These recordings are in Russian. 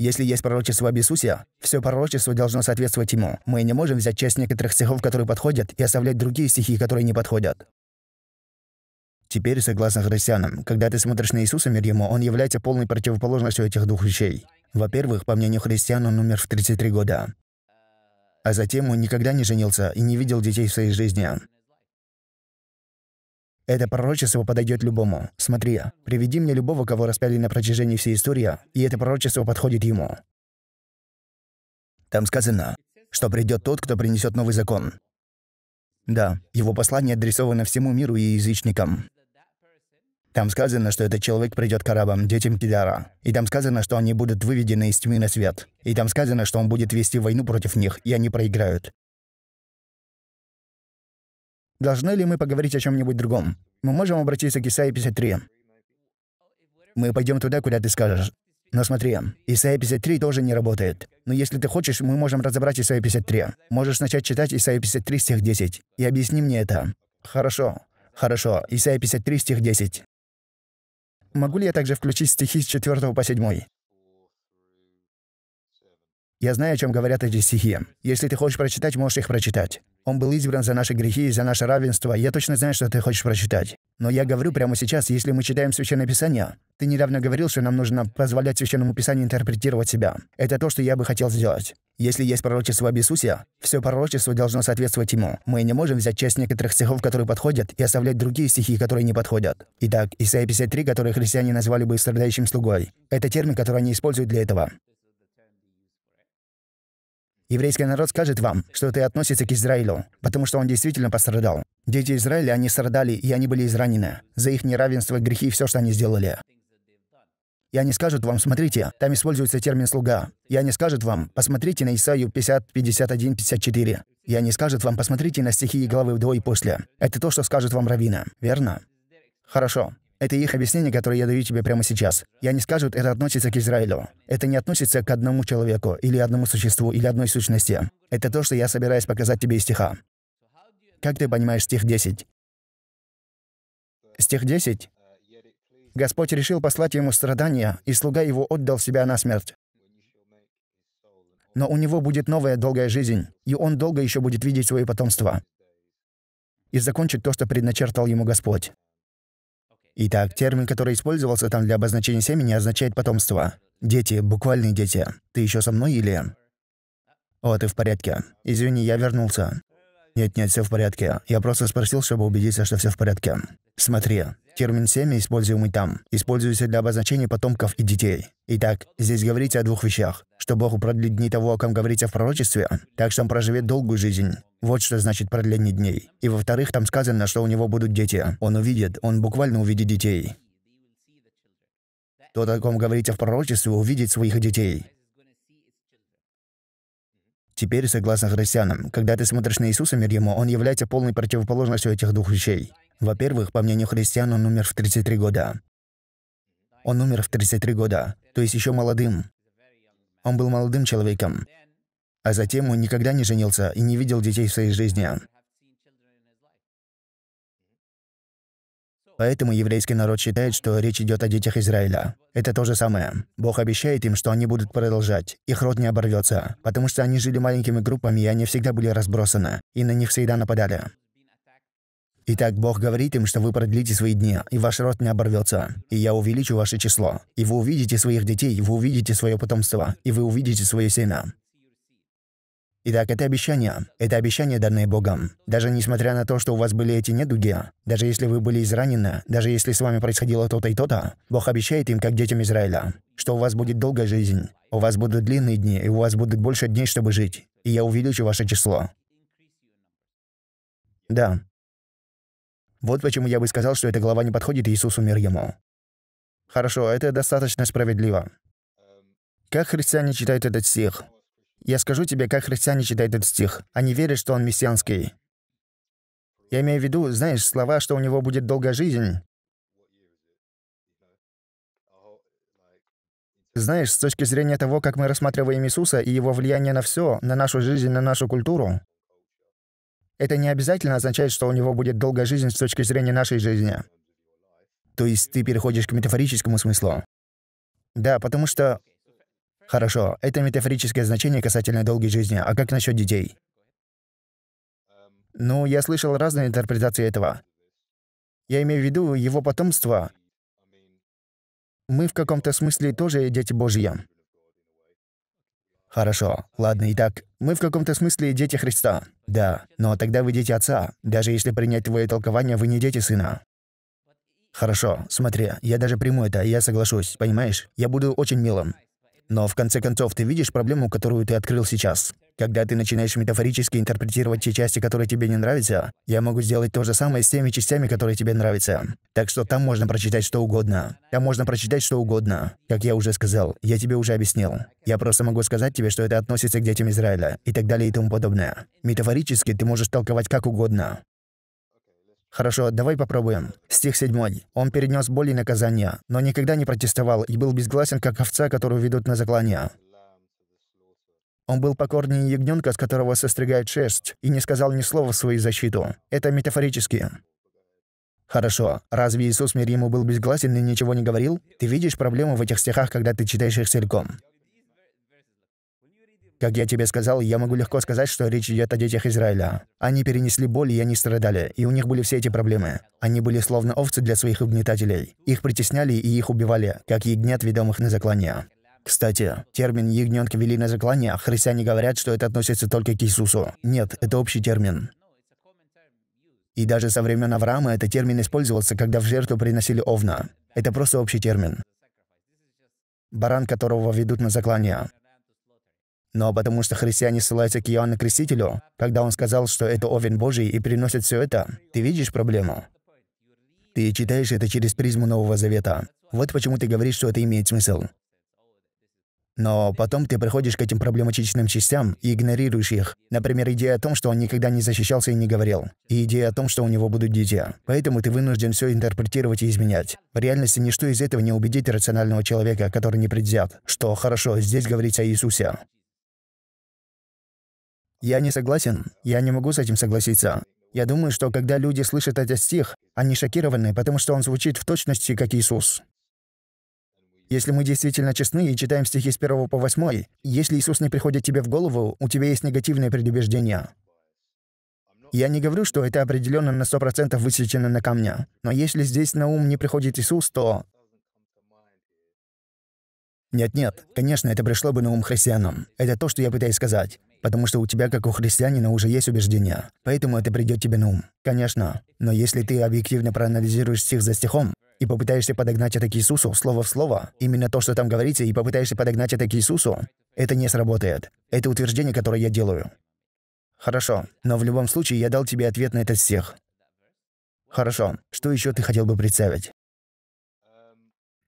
Если есть пророчество об Иисусе, все пророчество должно соответствовать ему. Мы не можем взять часть некоторых стихов, которые подходят, и оставлять другие стихи, которые не подходят. Теперь, согласно христианам, когда ты смотришь на Иисуса, мир ему, он является полной противоположностью этих двух вещей. Во-первых, по мнению христиан, он умер в 33 года. А затем он никогда не женился и не видел детей в своей жизни. Это пророчество подойдет любому. Смотри, приведи мне любого, кого распяли на протяжении всей истории, и это пророчество подходит ему. Там сказано, что придет тот, кто принесет новый закон. Да, его послание адресовано всему миру и язычникам. Там сказано, что этот человек придет к арабам, детям Кидара. И там сказано, что они будут выведены из тьмы на свет. И там сказано, что он будет вести войну против них, и они проиграют. Должны ли мы поговорить о чем-нибудь другом? Мы можем обратиться к Исаии 53. Мы пойдем туда, куда ты скажешь. Но смотри, Исаия 53 тоже не работает. Но если ты хочешь, мы можем разобрать Исаию 53. Можешь начать читать Исаию 53 стих 10 и объясни мне это. Хорошо. Хорошо. Исаия 53 стих 10. Могу ли я также включить стихи с 4 по 7? Я знаю, о чем говорят эти стихи. Если ты хочешь прочитать, можешь их прочитать. Он был избран за наши грехи и за наше равенство. Я точно знаю, что ты хочешь прочитать. Но я говорю прямо сейчас, если мы читаем Священное Писание. Ты недавно говорил, что нам нужно позволять Священному Писанию интерпретировать себя. Это то, что я бы хотел сделать. Если есть пророчество об Иисусе, все пророчество должно соответствовать ему. Мы не можем взять часть некоторых стихов, которые подходят, и оставлять другие стихи, которые не подходят. Итак, Исайя 53, который христиане назвали бы «страдающим слугой», это термин, который они используют для этого. Еврейский народ скажет вам, что это относится к Израилю, потому что он действительно пострадал. Дети Израиля, они страдали, и они были изранены. За их неравенство, грехи и все, что они сделали. И они скажут вам, смотрите, там используется термин «слуга». И они скажут вам, посмотрите на Исаию 50, 51, 54. И они скажут вам, посмотрите на стихи и главы вдвое и после. Это то, что скажет вам Равина, верно? Хорошо. Это их объяснение, которое я даю тебе прямо сейчас. Я не скажут, это относится к Израилю. Это не относится к одному человеку, или одному существу, или одной сущности. Это то, что я собираюсь показать тебе из стиха. Как ты понимаешь стих 10? Стих 10. Господь решил послать ему страдания, и слуга его отдал себя на смерть. Но у него будет новая долгая жизнь, и он долго еще будет видеть свое потомство. И закончит то, что предначертал ему Господь. Итак, термин, который использовался там для обозначения семени, означает «потомство». Дети, буквальные дети. Ты еще со мной или... О, ты в порядке. Извини, я вернулся. Нет-нет, все в порядке. Я просто спросил, чтобы убедиться, что все в порядке. Смотри, термин «семя» используемый там, используется для обозначения потомков и детей. Итак, здесь говорится о двух вещах. Что Бог продлит дни того, о ком говорится в пророчестве, так что он проживет долгую жизнь. Вот что значит продление дней. И во-вторых, там сказано, что у него будут дети. Он увидит, он буквально увидит детей. Тот, о ком говорится в пророчестве, увидит своих детей. Теперь, согласно христианам, когда ты смотришь на Иисуса, мир ему, он является полной противоположностью этих двух вещей. Во-первых, по мнению христиан, он умер в 33 года. Он умер в 33 года, то есть еще молодым. Он был молодым человеком. А затем он никогда не женился и не видел детей в своей жизни. Поэтому еврейский народ считает, что речь идет о детях Израиля. Это то же самое. Бог обещает им, что они будут продолжать. Их род не оборвется, потому что они жили маленькими группами, и они всегда были разбросаны, и на них всегда нападали. Итак, Бог говорит им, что вы продлите свои дни, и ваш род не оборвется, и я увеличу ваше число, и вы увидите своих детей, и вы увидите свое потомство, и вы увидите свое семя. Итак, это обещание. Это обещание, данное Богом. Даже несмотря на то, что у вас были эти недуги, даже если вы были изранены, даже если с вами происходило то-то и то-то, Бог обещает им, как детям Израиля, что у вас будет долгая жизнь, у вас будут длинные дни, и у вас будет больше дней, чтобы жить, и я увеличу ваше число. Да, вот почему я бы сказал, что эта глава не подходит Иисусу мир ему. Хорошо, это достаточно справедливо. Как христиане читают этот стих? Я скажу тебе, как христиане читают этот стих. Они верят, что он мессианский. Я имею в виду, знаешь, слова, что у него будет долгая жизнь. Знаешь, с точки зрения того, как мы рассматриваем Иисуса и его влияние на все, на нашу жизнь, на нашу культуру, это не обязательно означает, что у него будет долгая жизнь с точки зрения нашей жизни. То есть ты переходишь к метафорическому смыслу. Да, потому что... Хорошо, это метафорическое значение касательно долгой жизни. А как насчет детей? Ну, я слышал разные интерпретации этого. Я имею в виду его потомство. Мы в каком-то смысле тоже дети Божьи. Хорошо. Ладно, итак, мы в каком-то смысле дети Христа. Да, но тогда вы дети Отца. Даже если принять твое толкование, вы не дети Сына. Хорошо, смотри, я даже приму это, я соглашусь, понимаешь? Я буду очень милым. Но в конце концов, ты видишь проблему, которую ты открыл сейчас? Когда ты начинаешь метафорически интерпретировать те части, которые тебе не нравятся, я могу сделать то же самое с теми частями, которые тебе нравятся. Так что там можно прочитать что угодно. Там можно прочитать что угодно. Как я уже сказал, я тебе уже объяснил. Я просто могу сказать тебе, что это относится к детям Израиля, и так далее и тому подобное. Метафорически ты можешь толковать как угодно. Хорошо, давай попробуем. Стих 7. Он перенес боль и наказание, но никогда не протестовал и был безгласен, как овца, которую ведут на заклание. Он был покорнее ягненка, с которого состригает шерсть, и не сказал ни слова в свою защиту. Это метафорически. Хорошо. Разве Иисус мир ему был безгласен и ничего не говорил? Ты видишь проблему в этих стихах, когда ты читаешь их целиком. Как я тебе сказал, я могу легко сказать, что речь идет о детях Израиля. Они перенесли боль, и они страдали, и у них были все эти проблемы. Они были словно овцы для своих угнетателей. Их притесняли и их убивали, как ягнят, ведомых на заклание. Кстати, термин «ягненка вели на заклане», а христиане говорят, что это относится только к Иисусу. Нет, это общий термин. И даже со времен Авраама этот термин использовался, когда в жертву приносили овна. Это просто общий термин. Баран, которого ведут на заклание. Но потому что христиане ссылаются к Иоанну Крестителю, когда он сказал, что это овен Божий и приносит все это, ты видишь проблему? Ты читаешь это через призму Нового Завета. Вот почему ты говоришь, что это имеет смысл. Но потом ты приходишь к этим проблематичным частям и игнорируешь их. Например, идея о том, что он никогда не защищался и не говорил. И идея о том, что у него будут дети. Поэтому ты вынужден все интерпретировать и изменять. В реальности ничто из этого не убедит рационального человека, который не предвзят, что «хорошо, здесь говорится о Иисусе». Я не согласен. Я не могу с этим согласиться. Я думаю, что когда люди слышат этот стих, они шокированы, потому что он звучит в точности как Иисус. Если мы действительно честны и читаем стихи с 1 по 8, если Иисус не приходит тебе в голову, у тебя есть негативные предубеждения. Я не говорю, что это определенно на 100% высечено на камня, но если здесь на ум не приходит Иисус, то... Нет-нет, конечно, это пришло бы на ум христианам. Это то, что я пытаюсь сказать. Потому что у тебя, как у христианина, уже есть убеждения. Поэтому это придет тебе на ум. Конечно. Но если ты объективно проанализируешь стих за стихом, и попытаешься подогнать это к Иисусу слово в слово, именно то, что там говорится, и попытаешься подогнать это к Иисусу, это не сработает. Это утверждение, которое я делаю. Хорошо, но в любом случае я дал тебе ответ на этот стих. Хорошо, что еще ты хотел бы представить?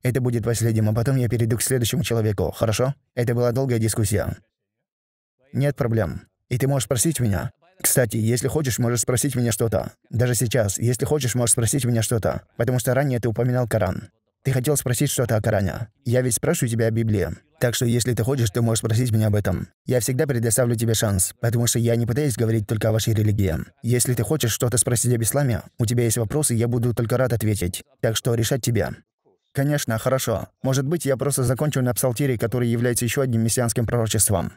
Это будет последним, а потом я перейду к следующему человеку, хорошо? Это была долгая дискуссия. Нет проблем. И ты можешь спросить меня, кстати, если хочешь, можешь спросить меня что-то. Даже сейчас, если хочешь, можешь спросить меня что-то. Потому что ранее ты упоминал Коран. Ты хотел спросить что-то о Коране. Я ведь спрашиваю тебя о Библии. Так что, если ты хочешь, ты можешь спросить меня об этом. Я всегда предоставлю тебе шанс, потому что я не пытаюсь говорить только о вашей религии. Если ты хочешь что-то спросить об исламе, у тебя есть вопросы, я буду только рад ответить. Так что решать тебе. Конечно, хорошо. Может быть, я просто закончу на псалтире, который является еще одним мессианским пророчеством.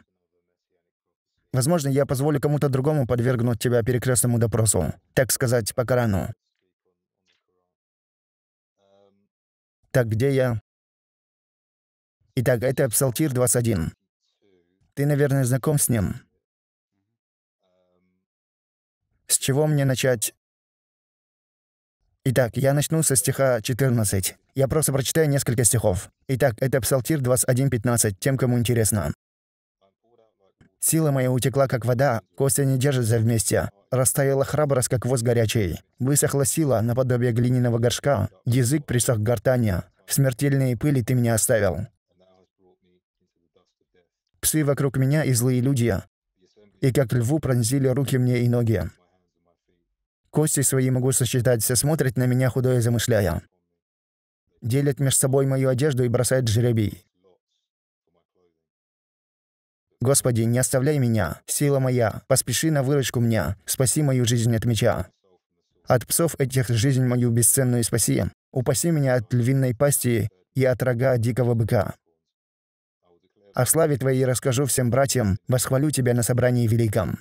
Возможно, я позволю кому-то другому подвергнуть тебя перекрестному допросу, так сказать, по Корану. Так где я? Итак, это Псалтир 21. Ты, наверное, знаком с ним. С чего мне начать? Итак, я начну со стиха 14. Я просто прочитаю несколько стихов. Итак, это Псалтир 21.15, тем, кому интересно. Сила моя утекла, как вода, кости не держатся вместе. Растаяла храбрость, как воз горячий. Высохла сила, наподобие глиняного горшка. Язык присох к гортани. В смертельные пыли ты меня оставил. Псы вокруг меня и злые люди. И как льву пронзили руки мне и ноги. Кости свои могу сосчитать, все смотрят на меня худое замышляя. Делят между собой мою одежду и бросают жеребий. Господи, не оставляй меня, сила моя, поспеши на выручку меня, спаси мою жизнь от меча. От псов этих жизнь мою бесценную спаси, упаси меня от львиной пасти и от рога дикого быка. О славе Твоей расскажу всем братьям, восхвалю Тебя на собрании великом.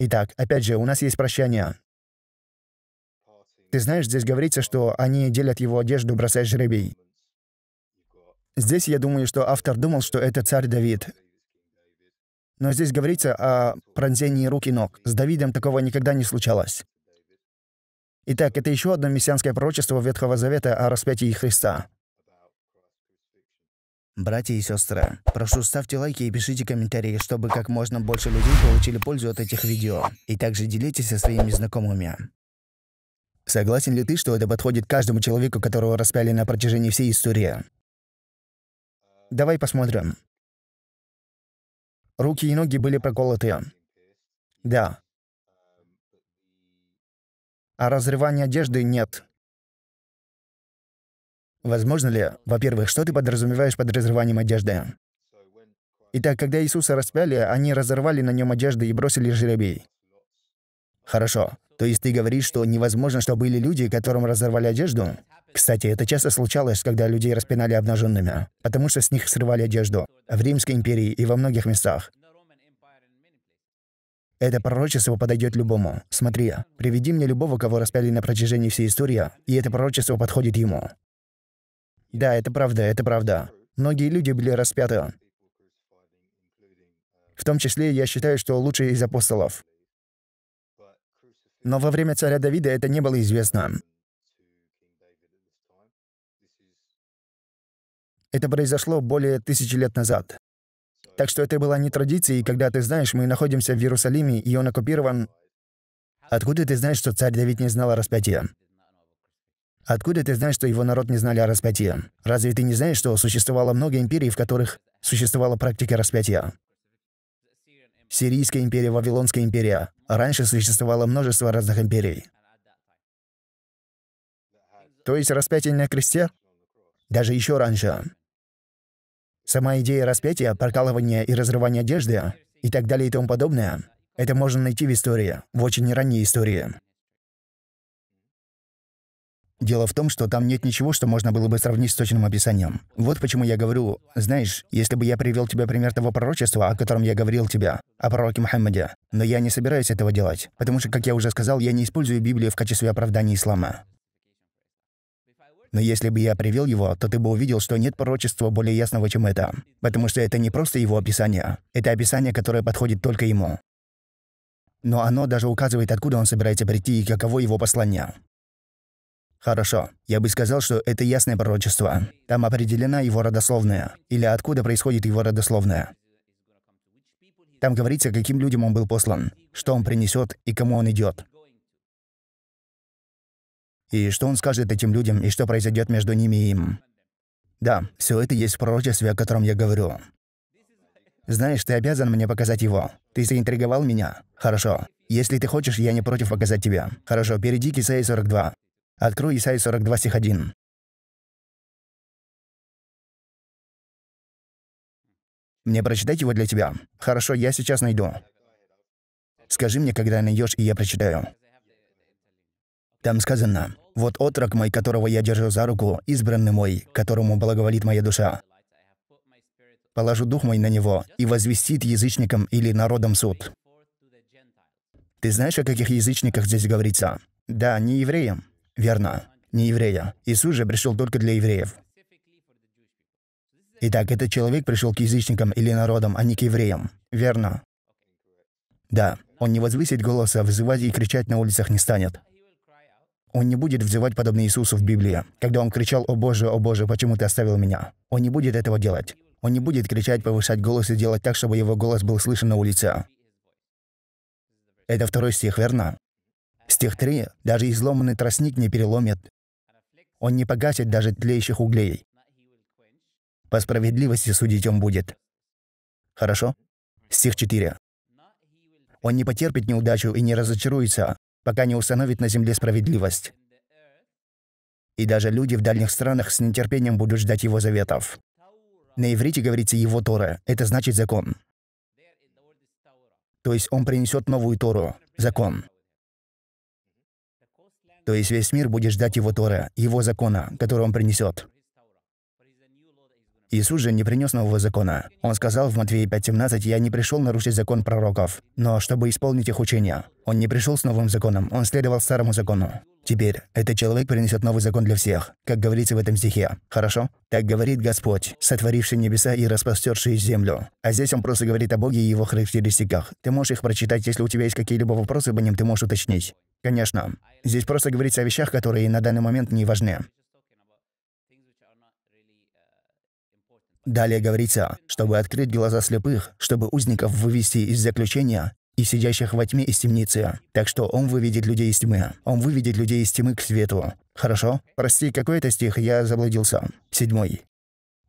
Итак, опять же, у нас есть прощание. Ты знаешь, здесь говорится, что они делят его одежду, бросая жребий. Здесь я думаю, что автор думал, что это царь Давид, но здесь говорится о пронзении рук и ног. С Давидом такого никогда не случалось. Итак, это еще одно мессианское пророчество Ветхого Завета о распятии Христа. Братья и сестры, прошу ставьте лайки и пишите комментарии, чтобы как можно больше людей получили пользу от этих видео. И также делитесь со своими знакомыми. Согласен ли ты, что это подходит каждому человеку, которого распяли на протяжении всей истории? Давай посмотрим. Руки и ноги были проколоты. Да. А разрывания одежды нет. Возможно ли, во-первых, что ты подразумеваешь под разрыванием одежды? Итак, когда Иисуса распяли, они разорвали на нем одежды и бросили жребий. Хорошо. То есть ты говоришь, что невозможно, что были люди, которым разорвали одежду? Кстати, это часто случалось, когда людей распинали обнаженными, потому что с них срывали одежду. В Римской империи и во многих местах. Это пророчество подойдет любому. Смотри, приведи мне любого, кого распяли на протяжении всей истории, и это пророчество подходит ему. Да, это правда, это правда. Многие люди были распяты. В том числе, я считаю, что лучшие из апостолов но во время царя Давида это не было известно. Это произошло более тысячи лет назад. Так что это была не традиция, и когда ты знаешь, мы находимся в Иерусалиме, и он оккупирован... Откуда ты знаешь, что царь Давид не знал о распятии? Откуда ты знаешь, что его народ не знали о распятии? Разве ты не знаешь, что существовало много империй, в которых существовала практика распятия? Сирийская империя, Вавилонская империя. Раньше существовало множество разных империй. То есть распятие на кресте? Даже еще раньше. Сама идея распятия, прокалывания и разрывания одежды и так далее и тому подобное, это можно найти в истории, в очень ранней истории. Дело в том, что там нет ничего, что можно было бы сравнить с точным описанием. Вот почему я говорю, знаешь, если бы я привел тебе пример того пророчества, о котором я говорил тебе, о пророке Мухаммаде, но я не собираюсь этого делать, потому что, как я уже сказал, я не использую Библию в качестве оправдания ислама. Но если бы я привел его, то ты бы увидел, что нет пророчества более ясного, чем это. Потому что это не просто его описание. Это описание, которое подходит только ему. Но оно даже указывает, откуда он собирается прийти и каково его послание. Хорошо. Я бы сказал, что это ясное пророчество. Там определена его родословная. Или откуда происходит его родословная. Там говорится, каким людям он был послан, что он принесет и кому он идет. И что он скажет этим людям, и что произойдет между ними и им. Да, все это есть в пророчестве, о котором я говорю. Знаешь, ты обязан мне показать его. Ты заинтриговал меня? Хорошо. Если ты хочешь, я не против показать тебе. Хорошо, перейди к Исаии 42. Открой Исаию 42, стих 1. Мне прочитать его для тебя? Хорошо, я сейчас найду. Скажи мне, когда найдешь, и я прочитаю. Там сказано, «Вот отрок мой, которого я держу за руку, избранный мой, которому благоволит моя душа. Положу дух мой на него, и возвестит язычникам или народам суд». Ты знаешь, о каких язычниках здесь говорится? Да, не евреям. Верно, не еврея. Иисус же пришел только для евреев. Итак, этот человек пришел к язычникам или народам, а не к евреям. Верно. Да, он не возвысит голоса, вызывать и кричать на улицах не станет. Он не будет взывать подобно Иисусу в Библии, когда он кричал «О Боже, о Боже, почему ты оставил меня?». Он не будет этого делать. Он не будет кричать, повышать голос и делать так, чтобы его голос был слышен на улице. Это второй стих, верно? Стих 3. Даже изломанный тростник не переломит. Он не погасит даже тлеющих углей. По справедливости судить он будет. Хорошо? Стих 4. Он не потерпит неудачу и не разочаруется, пока не установит на земле справедливость. И даже люди в дальних странах с нетерпением будут ждать его заветов. На иврите говорится «его Тора», это значит «закон». То есть он принесет новую Тору, закон. То есть весь мир будет ждать его Тора, его закона, который он принесет. Иисус же не принес нового закона. Он сказал в Матвея 5.17, «Я не пришел нарушить закон пророков, но чтобы исполнить их учения». Он не пришел с новым законом, он следовал старому закону. Теперь этот человек принесет новый закон для всех, как говорится в этом стихе. Хорошо? Так говорит Господь, сотворивший небеса и распростерший землю. А здесь он просто говорит о Боге и его характеристиках. Ты можешь их прочитать, если у тебя есть какие-либо вопросы по ним, ты можешь уточнить. Конечно. Здесь просто говорится о вещах, которые на данный момент не важны. Далее говорится, чтобы открыть глаза слепых, чтобы узников вывести из заключения и сидящих во тьме из темницы. Так что он выведет людей из тьмы. Он выведет людей из тьмы к свету. Хорошо? Прости, какой это стих? Я заблудился. Седьмой.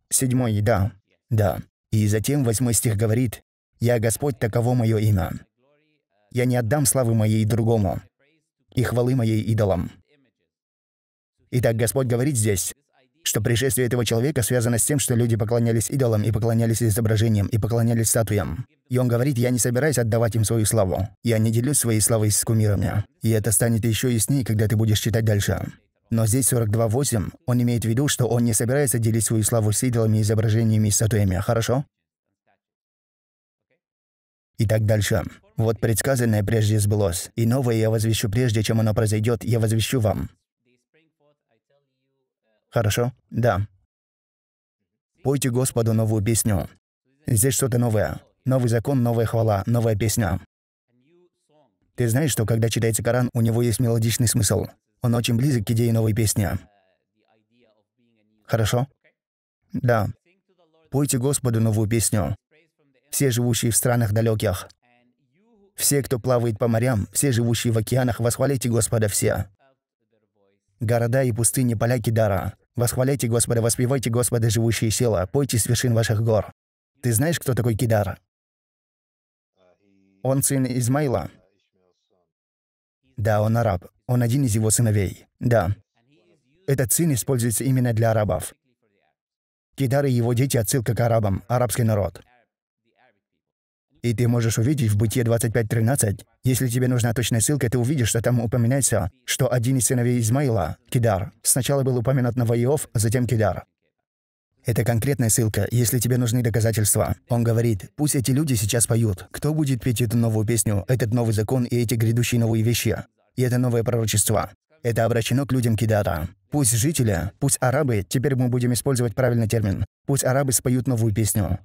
Седьмой, да. Да. И затем восьмой стих говорит, «Я Господь, таково мое имя. Я не отдам славы моей другому и хвалы моей идолам. Итак, Господь говорит здесь, что пришествие этого человека связано с тем, что люди поклонялись идолам и поклонялись изображениям и поклонялись статуям. И он говорит, я не собираюсь отдавать им свою славу. Я не делюсь своей славой с кумирами. И это станет еще яснее, когда ты будешь читать дальше. Но здесь 42.8, он имеет в виду, что он не собирается делить свою славу с идолами, изображениями и статуями, хорошо? И так дальше. Вот предсказанное прежде сбылось, и новое я возвещу прежде, чем оно произойдет, я возвещу вам. Хорошо? Да. Пойте Господу новую песню. Здесь что-то новое. Новый закон, новая хвала, новая песня. Ты знаешь, что когда читается Коран, у него есть мелодичный смысл. Он очень близок к идее новой песни. Хорошо? Да. Пойте Господу новую песню все живущие в странах далеких. Все, кто плавает по морям, все живущие в океанах, восхваляйте Господа все. Города и пустыни, поля Кидара, восхваляйте Господа, воспевайте Господа живущие села, пойте с вершин ваших гор. Ты знаешь, кто такой Кидар? Он сын Измаила. Да, он араб. Он один из его сыновей. Да. Этот сын используется именно для арабов. Кидар и его дети — отсылка к арабам, арабский народ. И ты можешь увидеть в Бытие 25.13. Если тебе нужна точная ссылка, ты увидишь, что там упоминается, что один из сыновей Измаила, Кидар, сначала был упомянут Наваиов, затем Кидар. Это конкретная ссылка, если тебе нужны доказательства. Он говорит, пусть эти люди сейчас поют. Кто будет петь эту новую песню, этот новый закон и эти грядущие новые вещи? И это новое пророчество. Это обращено к людям Кидара. Пусть жители, пусть арабы, теперь мы будем использовать правильный термин, пусть арабы споют новую песню.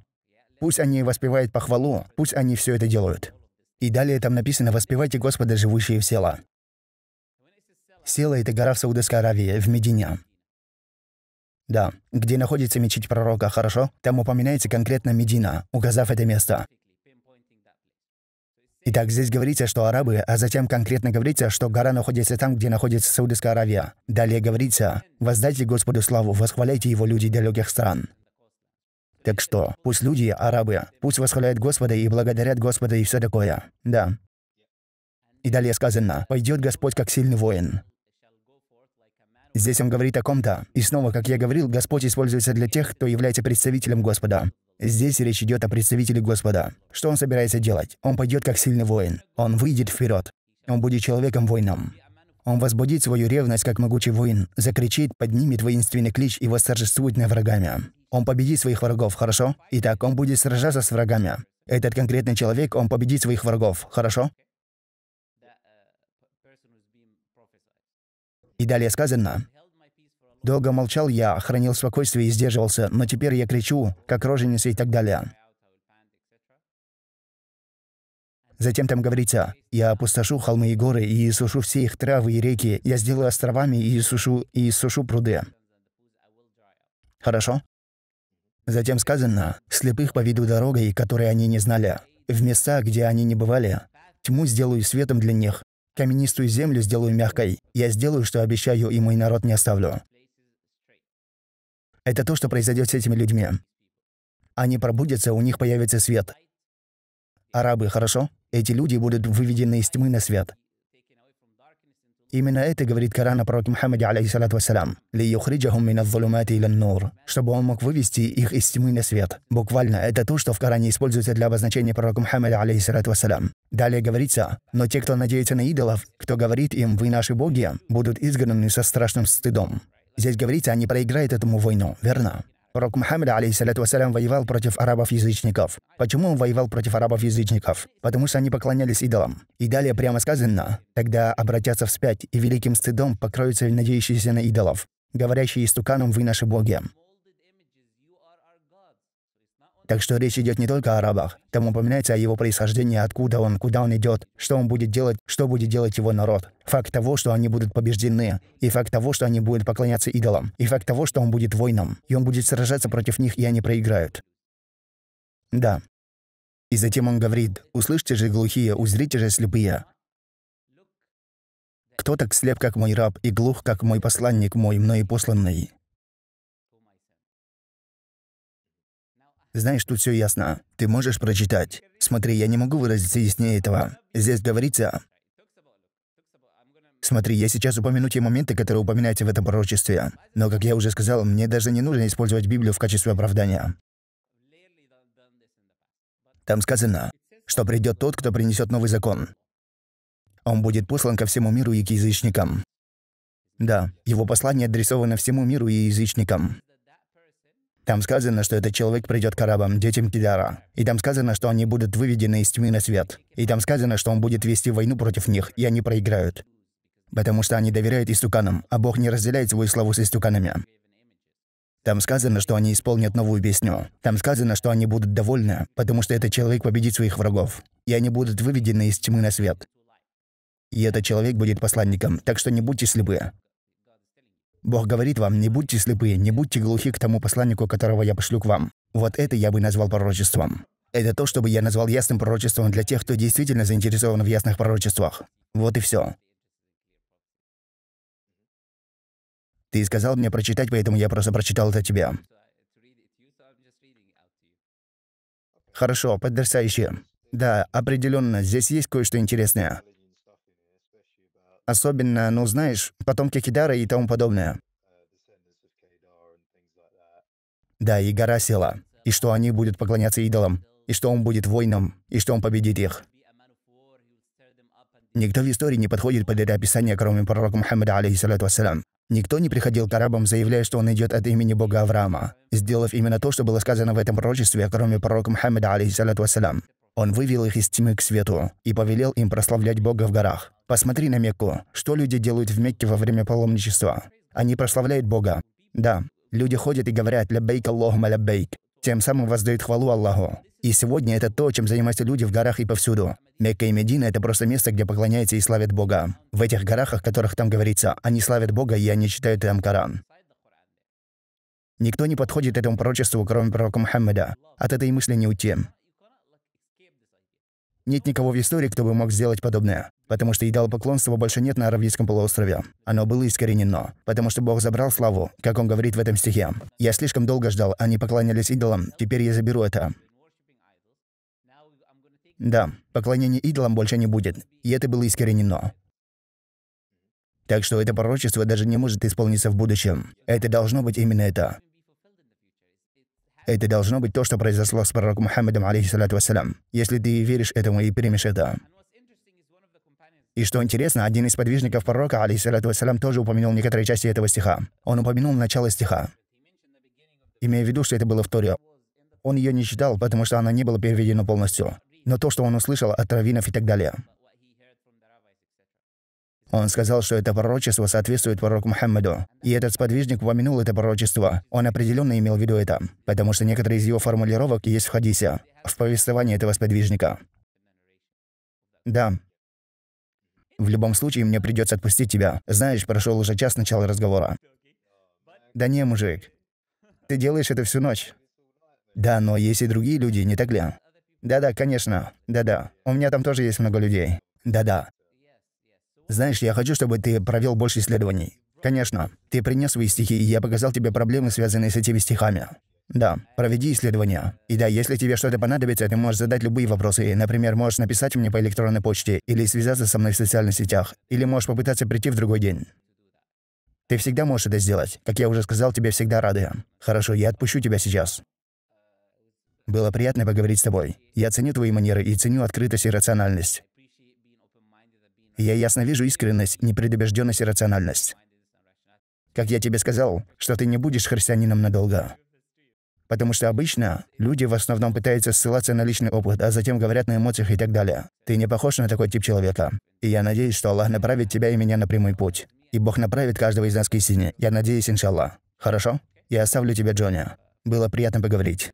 Пусть они воспевают похвалу, пусть они все это делают. И далее там написано «Воспевайте Господа, живущие в села». Села — это гора в Саудовской Аравии, в Медине. Да, где находится мечеть пророка, хорошо? Там упоминается конкретно Медина, указав это место. Итак, здесь говорится, что арабы, а затем конкретно говорится, что гора находится там, где находится Саудовская Аравия. Далее говорится, «Воздайте Господу славу, восхваляйте его люди далеких стран». Так что, пусть люди, арабы, пусть восхваляют Господа и благодарят Господа и все такое. Да. И далее сказано, «Пойдет Господь как сильный воин». Здесь он говорит о ком-то. И снова, как я говорил, Господь используется для тех, кто является представителем Господа. Здесь речь идет о представителе Господа. Что он собирается делать? Он пойдет как сильный воин. Он выйдет вперед. Он будет человеком-воином. Он возбудит свою ревность, как могучий воин, закричит, поднимет воинственный клич и восторжествует над врагами. Он победит своих врагов, хорошо? Итак, он будет сражаться с врагами. Этот конкретный человек, он победит своих врагов, хорошо? И далее сказано, Долго молчал я, хранил спокойствие и сдерживался, но теперь я кричу, как роженица и так далее. Затем там говорится, «Я опустошу холмы и горы, и сушу все их травы и реки, я сделаю островами и сушу, и сушу пруды». Хорошо? Затем сказано «слепых поведу дорогой, которой они не знали, в места, где они не бывали. Тьму сделаю светом для них, каменистую землю сделаю мягкой. Я сделаю, что обещаю, и мой народ не оставлю». Это то, что произойдет с этими людьми. Они пробудятся, у них появится свет. Арабы, хорошо? Эти люди будут выведены из тьмы на свет. Именно это говорит Коран о пророке Мухаммаде, алейхиссалату вассалям, «Лиюхриджахум мин адзулумати илан нур», чтобы он мог вывести их из тьмы на свет. Буквально, это то, что в Коране используется для обозначения пророка Мухаммада, алейхиссалату вассалям. Далее говорится, «Но те, кто надеется на идолов, кто говорит им, вы наши боги, будут изгнаны со страшным стыдом». Здесь говорится, они проиграют этому войну, верно? Пророк Мухаммад, алейхиссалату вассалям, воевал против арабов-язычников. Почему он воевал против арабов-язычников? Потому что они поклонялись идолам. И далее прямо сказано, «Тогда обратятся вспять, и великим стыдом покроются надеющиеся на идолов, говорящие истуканом вы наши боги». Так что речь идет не только о рабах. Там упоминается о его происхождении, откуда он, куда он идет, что он будет делать, что будет делать его народ. Факт того, что они будут побеждены, и факт того, что они будут поклоняться идолам, и факт того, что он будет воином, и он будет сражаться против них, и они проиграют. Да. И затем он говорит, «Услышьте же глухие, узрите же слепые». Кто так слеп, как мой раб, и глух, как мой посланник мой, мной посланный? Знаешь, тут все ясно. Ты можешь прочитать. Смотри, я не могу выразиться яснее этого. Здесь говорится... Смотри, я сейчас упомяну те моменты, которые упоминаются в этом пророчестве. Но, как я уже сказал, мне даже не нужно использовать Библию в качестве оправдания. Там сказано, что придет тот, кто принесет новый закон. Он будет послан ко всему миру и к язычникам. Да, его послание адресовано всему миру и язычникам. Там сказано, что этот человек придет к арабам, детям Кидара. И там сказано, что они будут выведены из тьмы на свет. И там сказано, что он будет вести войну против них, и они проиграют. Потому что они доверяют истуканам, а Бог не разделяет свою славу с истуканами. Там сказано, что они исполнят новую песню. Там сказано, что они будут довольны, потому что этот человек победит своих врагов. И они будут выведены из тьмы на свет. И этот человек будет посланником, так что не будьте слепы. Бог говорит вам, не будьте слепы, не будьте глухи к тому посланнику, которого я пошлю к вам. Вот это я бы назвал пророчеством. Это то, чтобы я назвал ясным пророчеством для тех, кто действительно заинтересован в ясных пророчествах. Вот и все. Ты сказал мне прочитать, поэтому я просто прочитал это тебе. Хорошо, потрясающе. Да, определенно, здесь есть кое-что интересное. Особенно, ну знаешь, потомки Кидара и тому подобное. Да, и гора села. И что они будут поклоняться идолам. И что он будет воином. И что он победит их. Никто в истории не подходит под это описание, кроме пророка Мухаммада, алейхиссалату вассалям. Никто не приходил к арабам, заявляя, что он идет от имени бога Авраама, сделав именно то, что было сказано в этом пророчестве, кроме пророка Мухаммада, алейхиссалату вассалям. Он вывел их из тьмы к свету и повелел им прославлять Бога в горах. Посмотри на Мекку, что люди делают в Мекке во время паломничества. Они прославляют Бога. Да, люди ходят и говорят «Ляббейк Аллахума ляббейк», тем самым воздают хвалу Аллаху. И сегодня это то, чем занимаются люди в горах и повсюду. Мекка и Медина – это просто место, где поклоняются и славят Бога. В этих горах, о которых там говорится, они славят Бога и они читают там Коран. Никто не подходит этому пророчеству, кроме пророка Мухаммеда. От этой мысли не уйти. Нет никого в истории, кто бы мог сделать подобное, потому что идолопоклонства больше нет на Аравийском полуострове. Оно было искоренено, потому что Бог забрал славу, как он говорит в этом стихе. «Я слишком долго ждал, они поклонялись идолам, теперь я заберу это». Да, поклонение идолам больше не будет, и это было искоренено. Так что это пророчество даже не может исполниться в будущем. Это должно быть именно это. Это должно быть то, что произошло с пророком Мухаммадом, алейхиссалату вассалям. Если ты веришь этому и примешь это. И что интересно, один из подвижников пророка, алейхиссалату вассалям, тоже упомянул некоторые части этого стиха. Он упомянул начало стиха, имея в виду, что это было в Торе. Он ее не читал, потому что она не была переведена полностью. Но то, что он услышал от раввинов и так далее. Он сказал, что это пророчество соответствует пророку Мухаммаду. И этот сподвижник упомянул это пророчество. Он определенно имел в виду это, потому что некоторые из его формулировок есть в хадисе, в повествовании этого сподвижника. Да. В любом случае, мне придется отпустить тебя. Знаешь, прошел уже час начала разговора. Да не, мужик. Ты делаешь это всю ночь. Да, но есть и другие люди, не так ли? Да-да, конечно. Да-да. У меня там тоже есть много людей. Да-да. Знаешь, я хочу, чтобы ты провел больше исследований. Конечно, ты принес свои стихи, и я показал тебе проблемы, связанные с этими стихами. Да, проведи исследования. И да, если тебе что-то понадобится, ты можешь задать любые вопросы. Например, можешь написать мне по электронной почте, или связаться со мной в социальных сетях, или можешь попытаться прийти в другой день. Ты всегда можешь это сделать. Как я уже сказал, тебе всегда рады. Хорошо, я отпущу тебя сейчас. Было приятно поговорить с тобой. Я ценю твои манеры и ценю открытость и рациональность. Я ясно вижу искренность, непредубежденность и рациональность. Как я тебе сказал, что ты не будешь христианином надолго. Потому что обычно люди в основном пытаются ссылаться на личный опыт, а затем говорят на эмоциях и так далее. Ты не похож на такой тип человека. И я надеюсь, что Аллах направит тебя и меня на прямой путь. И Бог направит каждого из нас к истине. Я надеюсь, иншаллах. Хорошо? Я оставлю тебя, Джонни. Было приятно поговорить.